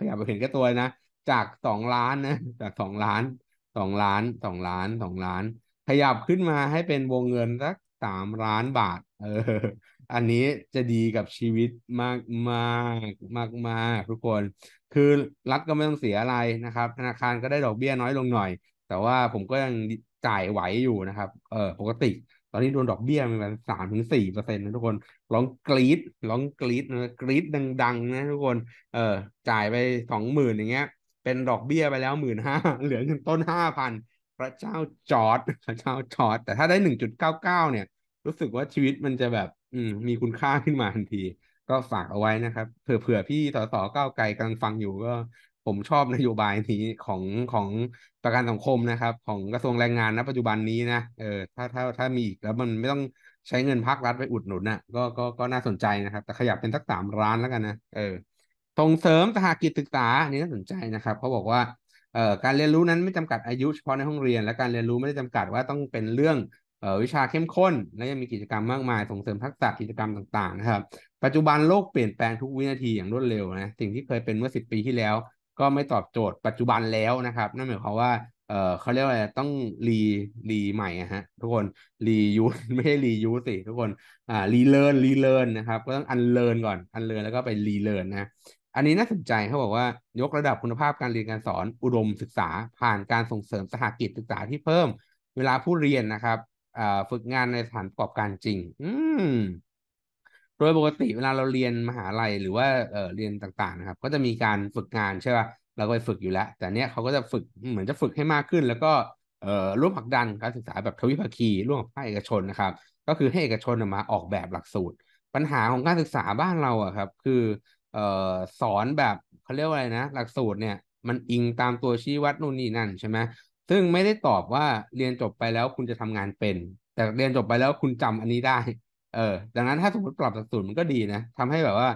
ขยับไปเห็นแค่ตัวนะจากสองล้านนะจากสองล้านสองล้านสองล้านสองล้าน ขยับขึ้นมาให้เป็นวงเงินสักสามล้านบาทเอออันนี้จะดีกับชีวิตมากมากมากมากทุกคน คือรัฐก็ไม่ต้องเสียอะไรนะครับ ธนาคารก็ได้ดอกเบี้ยน้อยลงหน่อยแต่ว่าผมก็ยังจ่ายไหวอยู่นะครับเออปกติ ตอนนี้โดนดอกเบี้ยประมาณสามถึงสี่เปอร์เซ็นต์นะทุกคนร้องกรีดร้องกรีดนะกรีดดังๆ นะทุกคนเออจ่ายไปสองหมื่นอย่างเงี้ยเป็นดอกเบี้ยไปแล้วหมื่นห้าเหลือเงินต้นห้าพันพระเจ้าจอร์ดพระเจ้าจอร์ดแต่ถ้าได้หนึ่งจุดเก้าเก้าเนี่ย รู้สึกว่าชีวิตมันจะแบบอืมมีคุณค่าขึ้นมาทันที ก็ฝากเอาไว้นะครับ เผื่อเผื่อพี่ต่อต่อก้าวไกลกำลังฟังอยู่ก็ ผมชอบนโยบายนี้ของของประกันสังคมนะครับ ของกระทรวงแรงงานณ ปัจจุบันนี้นะเออถ้าถ้าถ้ามีอีกแล้วมันไม่ต้องใช้เงินภาครัฐไปอุดหนุนนะ่ะก็ก็ก็น่าสนใจนะครับ แต่ขยับเป็นสักสามร้านแล้วกันนะเออส่งเสริมสหกิจศึกษาอันนี้น่าสนใจนะครับเขาบอกว่าการเรียนรู้นั้นไม่จำกัดอายุเฉพาะในห้องเรียนและการเรียนรู้ไม่ได้จำกัดว่าต้องเป็นเรื่องวิชาเข้มข้นและยังมีกิจกรรมมากมายส่งเสริมทักษะกิจกรรมต่างๆนะครับ ปัจจุบันโลกเปลี่ยนแปลงทุกวินาทีอย่างรวดเร็วนะสิ่งที่เคยเป็นเมื่อ10ปีที่แล้ว ก็ไม่ตอบโจทย์ ปัจจุบันแล้วนะครับนั่นหมายความว่าเออเขาเรียกว่าต้องรีรีใหม่ฮะทุกคนรียูไม่ใช่รียูสิทุกคนอ่ารีเลิร์นรีเลิร์นนะครับ ก็ต้องอันเลิร์นก่อนอันเลิร์นแล้วก็ไปรีเลิร์นนะอันนี้น่าสนใจเขาบอกว่า ยกระดับคุณภาพการเรียนการสอนอุดมศึกษาผ่านการส่งเสริมสหกิจศึกษาที่เพิ่มเวลาผู้เรียนนะครับฝึกงานในสถานประกอบการจริง อืม โดยปกติเวลาเราเรียนมหาลัย หรือว่าเรียนต่างๆนะครับ ก็จะมีการฝึกงานใช่ป่ะเราก็ไปฝึกอยู่แล้ว แต่เนี้ยเขาก็จะฝึกเหมือนจะฝึกให้มากขึ้น แล้วก็ร่วมผักดันการศึกษาแบบทวิภาคีร่วมกับภาคเอกชนนะครับ ก็คือให้เอกชนมาออกแบบหลักสูตร ปัญหาของการศึกษาบ้านเราอะครับ คือเอ่อสอนแบบเขาเรียกว่าอะไรนะ หลักสูตรเนี่ยมันอิงตามตัวชี้วัดนู่นนี่นั่นใช่ไหมซึ่งไม่ได้ตอบว่าเรียนจบไปแล้วคุณจะทำงานเป็น แต่เรียนจบไปแล้วคุณจำอันนี้ได้เออดังนั้นถ้าสมมติปรับหลักสูตรมันก็ดีนะ ทำให้แบบว่า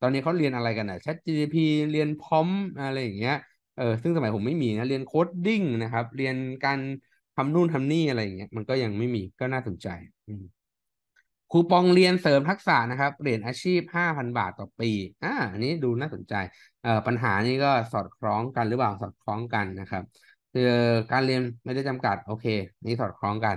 ตอนนี้เขาเรียนอะไรกันนะ่ะ ChatGPT เรียนพร้อมอะไรอย่างเงี้ยเออซึ่งสมัยผมไม่มีนะเรียนโคดดิ้งนะครับ เรียนการทำนู่นทำนี่อะไรอย่างเงี้ยมันก็ยังไม่มีก็น่าสนใจอืมคูปองเรียนเสริมทักษะนะครับเรียนอาชีพ 5,000 บาทต่อปี อ่าอันนี้ดูน่าสนใจ เอ่อ ปัญหานี้ก็สอดคล้องกันหรือเปล่า สอดคล้องกันนะครับ คือการเรียนไม่ได้จำกัด โอเค นี่สอดคล้องกัน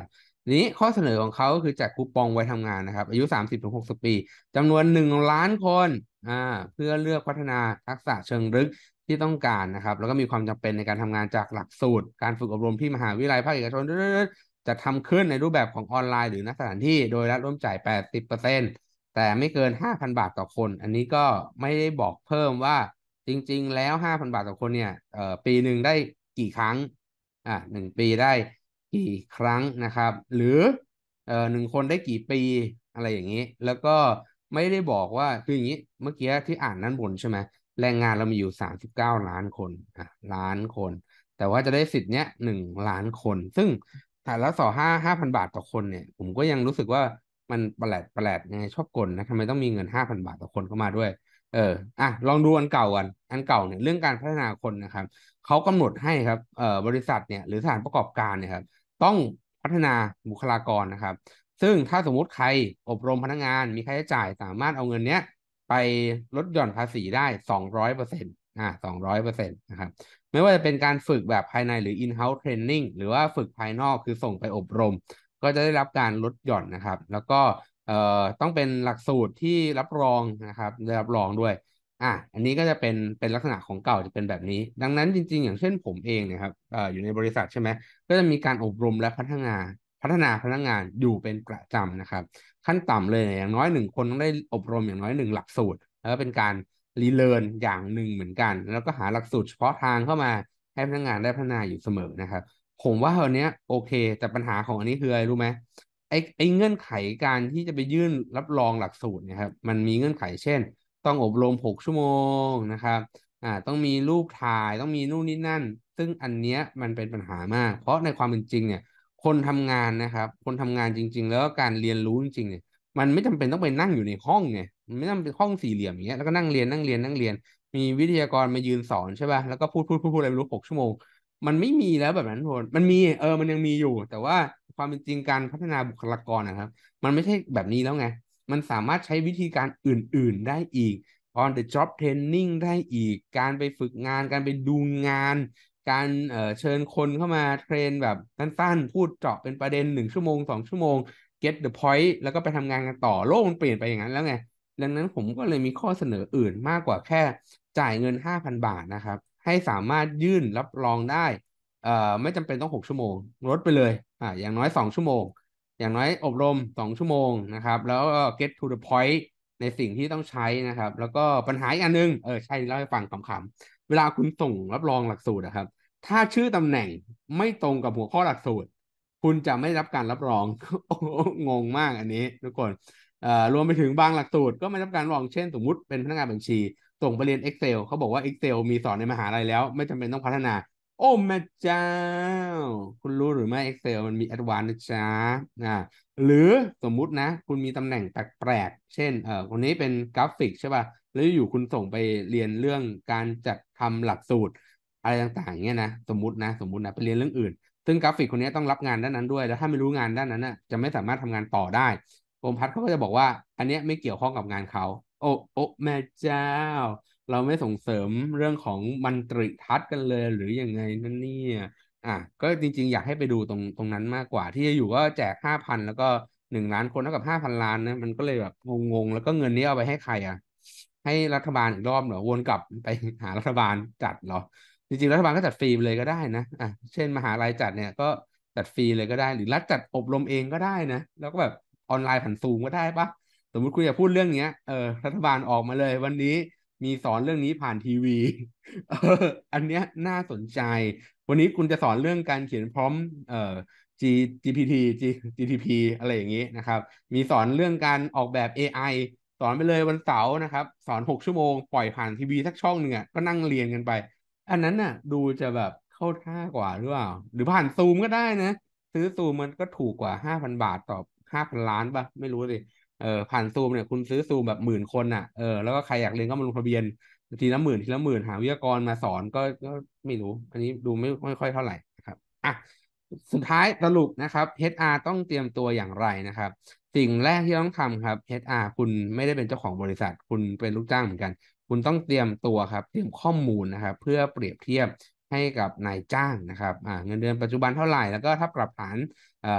นี้ข้อเสนอของเขาคือแจกคูปองไว้ทำงานนะครับ อายุ 30ถึง60 ปี จำนวน 1 ล้านคน อ่า เพื่อเลือกพัฒนาทักษะเชิงลึกที่ต้องการนะครับ แล้วก็มีความจำเป็นในการทำงานจากหลักสูตร การฝึกอบรมที่มหาวิทยาลัยภาคเอกชนจะทำขึ้นในรูปแบบของออนไลน์หรือนักสถานที่โดยรัฐร่วมจ่าย 80%แต่ไม่เกิน 5,000 บาทต่อคน อันนี้ก็ไม่ได้บอกเพิ่มว่าจริง ๆ แล้ว 5,000 บาทต่อคนเนี่ยปีหนึ่งได้กี่ครั้ง อ่ะหนึ่งปีได้กี่ครั้งนะครับ หรือ เออหนึ่งคนได้กี่ปี อะไรอย่างนี้ แล้วก็ไม่ได้บอกว่า คืออย่างนี้ เมื่อกี้ที่อ่านนั้นบนใช่ไหม แรงงานเรามีอยู่ 39 ล้านคน อ่ะล้านคน แต่ว่าจะได้สิทธิ์เนี้ยหนึ่งล้านคน ซึ่ง่าแล้วสอห้าห้าพันบาทต่อคนเนี่ย ผมก็ยังรู้สึกว่ามันประหลาดประหลาดไงชอบกลนะทำไมต้องมีเงินห้าพันบาทต่อคนเข้ามาด้วยเอออ่ะลองดูอันเก่ากันอันเก่าเนี่ยเรื่องการพัฒนาคนนะครับเขากำหนดให้ครับเอ่อบริษัทเนี่ยหรือสถานประกอบการเนี่ยครับต้องพัฒนาบุคลากรนะครับ ซึ่งถ้าสมมุติใครอบรมพนักงานมีค่าใช้จ่ายสามารถเอาเงินเนี้ยไปลดหย่อนภาษีได้สองร้อยเปอร์เซ็นต์อ่าสองร้อยเปอร์เซ็นต์นะครับไม่ว่าจะเป็นการฝึกแบบภายในหรือ in-house training หรือว่าฝึกภายนอกคือส่งไปอบรม ก็จะได้รับการลดหย่อนนะครับ แล้วก็เอ่อต้องเป็นหลักสูตรที่รับรองนะครับได้รับรองด้วยอ่ะอันนี้ก็จะเป็นเป็นลักษณะของเก่าจะเป็นแบบนี้ ดังนั้นจริงๆ อย่างเช่นผมเองเนี่ยครับเอ่ออยู่ในบริษัทใช่ไหมก็จะมีการอบรมและพัฒนาพัฒนาพนักงานอยู่เป็นประจำนะครับ ขั้นต่ำเลยอย่างน้อยหนึ่งคนต้องได้อบรม อย่างน้อยหนึ่งหลักสูตรแล้วเป็นการรีเลิร์นอย่างหนึ่งเหมือนกัน แล้วก็หาหลักสูตรเฉพาะทางเข้ามาให้พนักงานได้พัฒนาอยู่เสมอนะครับ ผมว่าอันเนี้ยโอเคแต่ปัญหาของอันนี้คืออะไรรู้ไหมไอ้ไอ้เงื่อนไขการที่จะไปยื่นรับรองหลักสูตรนะครับมันมีเงื่อนไขเช่น ต้องอบรมหกชั่วโมงนะครับอ่าต้องมีรูปถ่ายต้องมีนู่นนี่นั่น ซึ่งอันเนี้ยมันเป็นปัญหามาก เพราะในความเป็นจริงเนี่ยคนทำงานนะครับคนทำงานจริง ๆ แล้วการเรียนรู้จริงๆเนี่ยมันไม่จำเป็นต้องไปนั่งอยู่ในห้องไง มันไม่ต้องเป็นห้องสี่เหลี่ยมอย่างเงี้ย แล้วก็นั่งเรียนนั่งเรียนนั่งเรียน มีวิทยากรมายืนสอนใช่ป่ะ แล้วก็พูดพูดพูดพูดอะไรรู้หกชั่วโมง มันไม่มีแล้วแบบนั้นทุกคนมันมี เออ มันยังมีอยู่ แต่ว่าความเป็นจริงการพัฒนาบุคลากรนะครับ มันไม่ใช่แบบนี้แล้วไง มันสามารถใช้วิธีการอื่นๆได้อีก on the job training ได้อีก การไปฝึกงาน การไปดูงาน การเเชิญคนเข้ามาเทรนแบบสั้นๆ พูดเจาะเป็นประเด็นหนึ่งชั่วโมงสองชั่วโมงก็ตเดอะพอยต์แล้วก็ไปทำงานกันต่อโลกมันเปลี่ยนไปอย่างนั้น แล้วไงดังนั้นผมก็เลยมีข้อเสนออื่นมากกว่าแค่จ่ายเงิน 5,000 บาทนะครับ ให้สามารถยื่นรับรองได้เอ่อไม่จำเป็นต้อง 6 ชั่วโมงลดไปเลยอ่าอย่างน้อย 2 ชั่วโมง อย่างน้อยอบรม 2 ชั่วโมงนะครับแล้วก็ get to the point ในสิ่งที่ต้องใช้นะครับ แล้วก็ปัญหาอีกอันนึงเออใช่เล่าให้ฟังขำๆเวลาคุณส่งรับรองหลักสูตรนะครับ ถ้าชื่อตำแหน่งไม่ตรงกับหัวข้อหลักสูตรคุณจะไม่รับการรับรองงงมากอันนี้ทุกคนรวมไปถึงบางหลักสูตรก็ไม่รับการรอง เช่น สมมติเป็นพนักงานบัญชี ส่งไปเรียน Excel เขาบอกว่า Excel มีสอนในมหาลัยแล้ว ไม่จำเป็นต้องพัฒนา โอ้ แม่เจ้า คุณรู้หรือไม่ Excel มันมีแอดวานซ์นะจ๊ะหรือสมมุตินะ คุณมีตำแหน่งแปลกๆ เช่นเออคนนี้เป็นกราฟิกใช่ป่ะแล้วอยู่คุณส่งไปเรียนเรื่องการจัดทำหลักสูตรอะไรต่างๆเงี้ยนะ สมมตินะ สมมตินะไปเรียนเรื่องอื่นซึ่งกราฟิกคนนี้ต้องรับงานด้านนั้นด้วย แล้วถ้าไม่รู้งานด้านนั้นน่ะจะไม่สามารถทำงานต่อได้โอมพัทเขาก็จะบอกว่า อันนี้ไม่เกี่ยวข้องกับงานเขาโอ้โอ้แม่เจ้า เราไม่ส่งเสริมเรื่องของมันตริทัศกันเลยหรืออยังไงนั่นนี่อ่ะก็จริงๆ อยากให้ไปดูตรงตรงนั้นมากกว่า ที่จะอยู่ก็แจกห้าพันแล้วก็หนึ่งล้านคนเท่ากับห้าพันล้านนะมันก็เลยแบบงงๆแล้วก็เงินนี้เอาไปให้ใครอ่ะให้รัฐบาลอีกรอบเหรอวนกลับไปหารัฐบาลจัดเหรอจริงๆรัฐบาลก็จัดฟรีเลยก็ได้นะอ่ะเช่นมหาลัยจัดเนี่ยก็จัดฟรีเลยก็ได้ หรือรัฐจัดอบรมเองก็ได้นะ แล้วก็แบบออนไลน์ผ่านซูมก็ได้ปะสมมติคุณจาพูดเรื่องเนี้ยเออรัฐบาลออกมาเลย วันนี้มีสอนเรื่องนี้ผ่านทีวีอันเนี้ยน่าสนใจ วันนี้คุณจะสอนเรื่องการเขียนพร้อม เอ่อ G GPT G GTP อะไรอย่างนี้นะครับ มีสอนเรื่องการออกแบบ AI สอนไปเลยวันเสาร์นะครับสอน6ชั่วโมงปล่อยผ่านทีวีสักช่องหนึ่งอ่ะก็นั่งเรียนกันไปอันนั้นน่ะดูจะแบบเข้าท่ากว่าหรือเปล่าหรือผ่านซูมก็ได้นะ ซื้อซูมมันก็ถูกกว่าห้าพันบาทต่อห้าพันล้านปะไม่รู้สิเออผ่านซูมเนี่ยคุณซื้อซูมแบบหมื่นคนอ่ะเออแล้วก็ใครอยากเรียนก็มาลงทะเบียนทีละหมื่นทีละหมื่นหาวิทยากรมาสอนก็ก็ไม่รู้อันนี้ดูไม่ไม่ค่อยเท่าไหร่นะครับอ่ะสุดท้ายสรุปนะครับ HR ต้องเตรียมตัวอย่างไรนะครับ สิ่งแรกที่ต้องทำครับ HR คุณไม่ได้เป็นเจ้าของบริษัทคุณเป็นลูกจ้างเหมือนกันคุณต้องเตรียมตัวครับ เตรียมข้อมูลนะครับเพื่อเปรียบเทียบให้กับนายจ้างนะครับเงินเดือนปัจจุบันเท่าไหร่ แล้วก็ถ้าปรับฐาน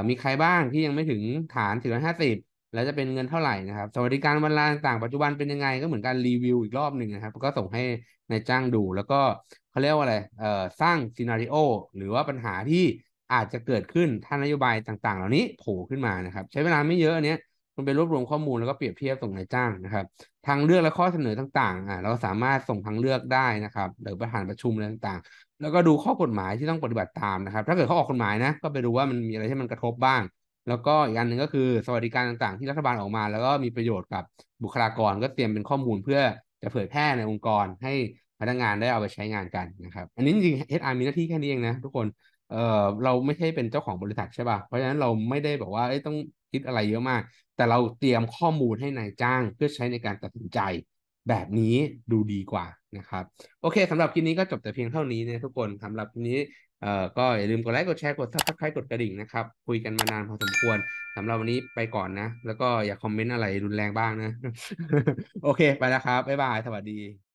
มีใครบ้างที่ยังไม่ถึงฐานถึงห้าสิบแล้วจะเป็นเงินเท่าไหร่นะครับสวัสดิการวันลาต่างปัจจุบันเป็นยังไงก็เหมือนการรีวิวอีกรอบหนึ่งนะครับก็ส่งให้นายจ้างดู แล้วก็เขาเรียกว่าอะไรสร้างซีนารีโอหรือว่าปัญหาที่อาจจะเกิดขึ้นถ้านโยบายต่างๆ เหล่านี้โผล่ขึ้นมานะครับใช้เวลาไม่เยอะอันเนี้ยมันเป็นรวบรวมข้อมูลแล้วก็เปรียบเทียบส่งนายจ้างนะครับทางเลือกและข้อเสนอต่างๆอ่าเราสามารถส่งทางเลือกได้นะครับหรือประธานประชุมอะไรต่าง ๆ แล้วก็ดูข้อกฎหมายที่ต้องปฏิบัติตามนะครับ ถ้าเกิดเขาออกกฎหมายนะก็ไปดูว่ามันมีอะไรที่มันกระทบบ้าง แล้วก็อีกอันหนึ่งก็คือ สวัสดิการต่างๆที่รัฐบาลออกมา แล้วก็มีประโยชน์กับบุคลากร ก็เตรียมเป็นข้อมูลเพื่อจะเผยแพร่ในองค์กรให้พนักงานได้เอาไปใช้งานกันนะครับอันนี้จริงๆ HR มีหน้าที่แค่นี้เองนะทุกคนเออเราไม่ใช่เป็นเจ้าของบริษัทใช่ป่ะเพราะฉะนั้นเราไม่ได้บอกว่าต้องคิดอะไรเยอะมากแต่เราเตรียมข้อมูลให้นายจ้าง เพื่อใช้ในการตัดสินใจแบบนี้ดูดีกว่านะครับ โอเคสำหรับคลิปนี้ก็จบแต่เพียงเท่านี้นะทุกคนสำหรับคลิปนี้เอ่อก็อย่าลืมกดไลค์กดแชร์กดทับสไครกดกระดิ่งนะครับ คุยกันมานานพอสมควรสำหรับวันนี้ไปก่อนนะ แล้วก็อย่าคอมเมนต์อะไรรุนแรงบ้างนะ โอเค ไปแล้วครับ บ๊ายบาย สวัสดี